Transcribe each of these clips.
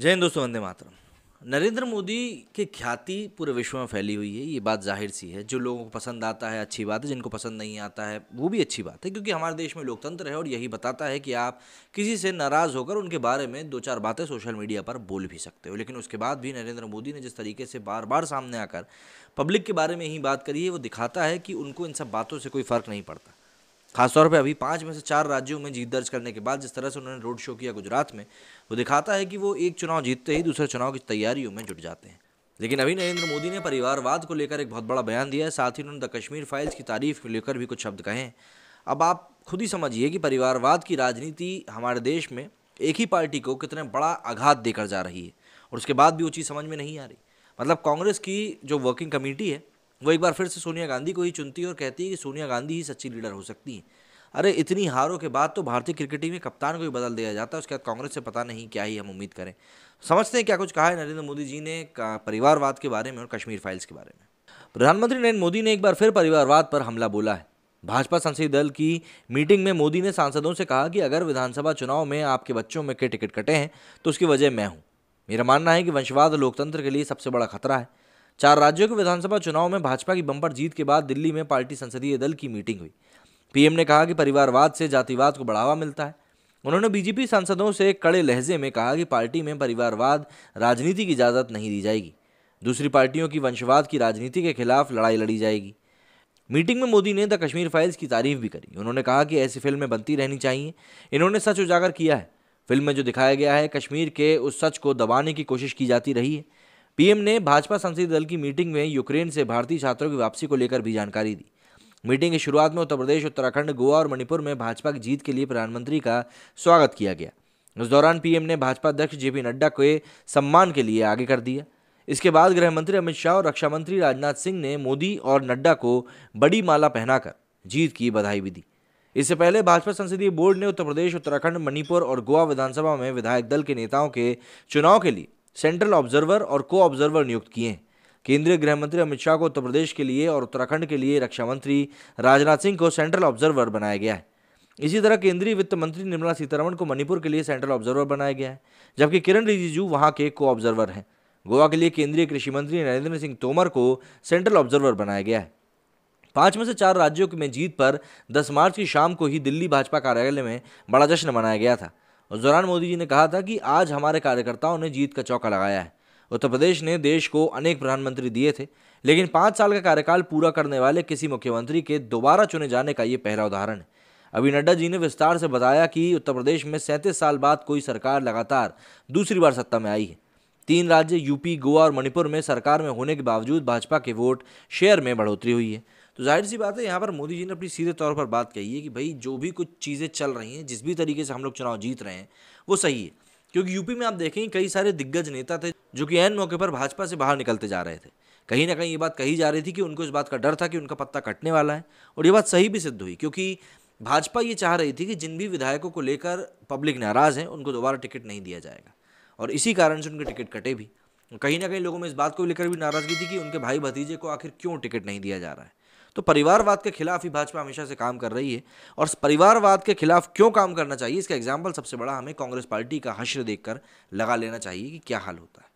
जय हिंद दोस्तों वंदे मातरम नरेंद्र मोदी की ख्याति पूरे विश्व में फैली हुई है ये बात जाहिर सी है जो लोगों को पसंद आता है अच्छी बात है जिनको पसंद नहीं आता है वो भी अच्छी बात है क्योंकि हमारे देश में लोकतंत्र है और यही बताता है कि आप किसी से नाराज़ होकर उनके बारे में दो चार बातें सोशल मीडिया पर बोल भी सकते हो लेकिन उसके बाद भी नरेंद्र मोदी ने जिस तरीके से बार बार सामने आकर पब्लिक के बारे में ही बात करी है वो दिखाता है कि उनको इन सब बातों से कोई फ़र्क नहीं पड़ता खासतौर पर अभी पाँच में से चार राज्यों में जीत दर्ज करने के बाद जिस तरह से उन्होंने रोड शो किया गुजरात में वो दिखाता है कि वो एक चुनाव जीतते ही दूसरे चुनाव की तैयारियों में जुट जाते हैं लेकिन अभी नरेंद्र मोदी ने परिवारवाद को लेकर एक बहुत बड़ा बयान दिया है साथ ही उन्होंने द कश्मीर फाइल्स की तारीफ को लेकर भी कुछ शब्द कहे अब आप खुद ही समझिए कि परिवारवाद की राजनीति हमारे देश में एक ही पार्टी को कितने बड़ा आघात देकर जा रही है और उसके बाद भी वो चीज़ समझ में नहीं आ रही मतलब कांग्रेस की जो वर्किंग कमेटी है वो एक बार फिर से सोनिया गांधी को ही चुनती है और कहती है कि सोनिया गांधी ही सच्ची लीडर हो सकती हैं अरे इतनी हारों के बाद तो भारतीय क्रिकेट टीम में कप्तान को भी बदल दिया जाता है उसके बाद कांग्रेस से पता नहीं क्या ही हम उम्मीद करें समझते हैं क्या कुछ कहा है नरेंद्र मोदी जी ने परिवारवाद के बारे में और कश्मीर फाइल्स के बारे में प्रधानमंत्री नरेंद्र मोदी ने एक बार फिर परिवारवाद पर हमला बोला है भाजपा संसदीय दल की मीटिंग में मोदी ने सांसदों से कहा कि अगर विधानसभा चुनाव में आपके बच्चों में के टिकट कटे हैं तो उसकी वजह मैं हूँ मेरा मानना है कि वंशवाद लोकतंत्र के लिए सबसे बड़ा खतरा है चार राज्यों के विधानसभा चुनाव में भाजपा की बंपर जीत के बाद दिल्ली में पार्टी संसदीय दल की मीटिंग हुई पीएम ने कहा कि परिवारवाद से जातिवाद को बढ़ावा मिलता है उन्होंने बीजेपी सांसदों से कड़े लहजे में कहा कि पार्टी में परिवारवाद राजनीति की इजाज़त नहीं दी जाएगी दूसरी पार्टियों की वंशवाद की राजनीति के खिलाफ लड़ाई लड़ी जाएगी मीटिंग में मोदी ने द कश्मीर फाइल्स की तारीफ भी करी उन्होंने कहा कि ऐसी फिल्में बनती रहनी चाहिए इन्होंने सच उजागर किया है फिल्म में जो दिखाया गया है कश्मीर के उस सच को दबाने की कोशिश की जाती रही है पीएम ने भाजपा संसदीय दल की मीटिंग में यूक्रेन से भारतीय छात्रों की वापसी को लेकर भी जानकारी दी मीटिंग की शुरुआत में उत्तर प्रदेश उत्तराखंड गोवा और मणिपुर में भाजपा की जीत के लिए प्रधानमंत्री का स्वागत किया गया उस दौरान पीएम ने भाजपा अध्यक्ष जेपी नड्डा के सम्मान के लिए आगे कर दिया इसके बाद गृह मंत्री अमित शाह और रक्षा मंत्री राजनाथ सिंह ने मोदी और नड्डा को बड़ी माला पहनाकर जीत की बधाई भी दी इससे पहले भाजपा संसदीय बोर्ड ने उत्तर प्रदेश उत्तराखंड मणिपुर और गोवा विधानसभा में विधायक दल के नेताओं के चुनाव के लिए सेंट्रल ऑब्जर्वर और को ऑब्जर्वर नियुक्त किए केंद्रीय गृह मंत्री अमित शाह को उत्तर प्रदेश के लिए और उत्तराखंड के लिए रक्षा मंत्री राजनाथ सिंह को सेंट्रल ऑब्जर्वर बनाया गया है इसी तरह केंद्रीय वित्त मंत्री निर्मला सीतारमण को मणिपुर के लिए सेंट्रल ऑब्जर्वर बनाया गया है जबकि किरण रिजिजू वहां के को ऑब्जर्वर हैं गोवा के लिए केंद्रीय कृषि मंत्री नरेंद्र सिंह तोमर को सेंट्रल ऑब्जर्वर बनाया गया है पांच में से चार राज्यों की में जीत पर 10 मार्च की शाम को ही दिल्ली भाजपा कार्यालय में बड़ा जश्न मनाया गया था उस दौरान मोदी जी ने कहा था कि आज हमारे कार्यकर्ताओं ने जीत का चौका लगाया है उत्तर प्रदेश ने देश को अनेक प्रधानमंत्री दिए थे लेकिन पाँच साल का कार्यकाल पूरा करने वाले किसी मुख्यमंत्री के दोबारा चुने जाने का ये पहला उदाहरण है अभी नड्डा जी ने विस्तार से बताया कि उत्तर प्रदेश में सैंतीस साल बाद कोई सरकार लगातार दूसरी बार सत्ता में आई है तीन राज्य यूपी गोवा और मणिपुर में सरकार में होने के बावजूद भाजपा के वोट शेयर में बढ़ोतरी हुई है तो जाहिर सी बात है यहाँ पर मोदी जी ने अपनी सीधे तौर पर बात कही है कि भाई जो भी कुछ चीज़ें चल रही हैं जिस भी तरीके से हम लोग चुनाव जीत रहे हैं वो सही है क्योंकि यूपी में आप देखें कई सारे दिग्गज नेता थे जो कि एन मौके पर भाजपा से बाहर निकलते जा रहे थे कहीं ना कहीं ये बात कही जा रही थी कि उनको इस बात का डर था कि उनका पत्ता कटने वाला है और ये बात सही भी सिद्ध हुई क्योंकि भाजपा ये चाह रही थी कि जिन भी विधायकों को लेकर पब्लिक नाराज़ है उनको दोबारा टिकट नहीं दिया जाएगा और इसी कारण से उनके टिकट कटे भी कहीं ना कहीं लोगों में इस बात को लेकर भी नाराज़गी थी कि उनके भाई भतीजे को आखिर क्यों टिकट नहीं दिया जा रहा है तो परिवारवाद के खिलाफ ही भाजपा हमेशा से काम कर रही है और परिवारवाद के खिलाफ क्यों काम करना चाहिए इसका एग्जाम्पल सबसे बड़ा हमें कांग्रेस पार्टी का हश्र देख लगा लेना चाहिए कि क्या हाल होता है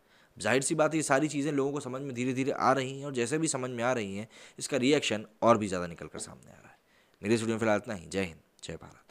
जाहिर सी बात है ये सारी चीज़ें लोगों को समझ में धीरे धीरे आ रही हैं और जैसे भी समझ में आ रही हैं इसका रिएक्शन और भी ज़्यादा निकल कर सामने आ रहा है मेरे स्टूडियो में फिलहाल इतना ही जय हिंद जय भारत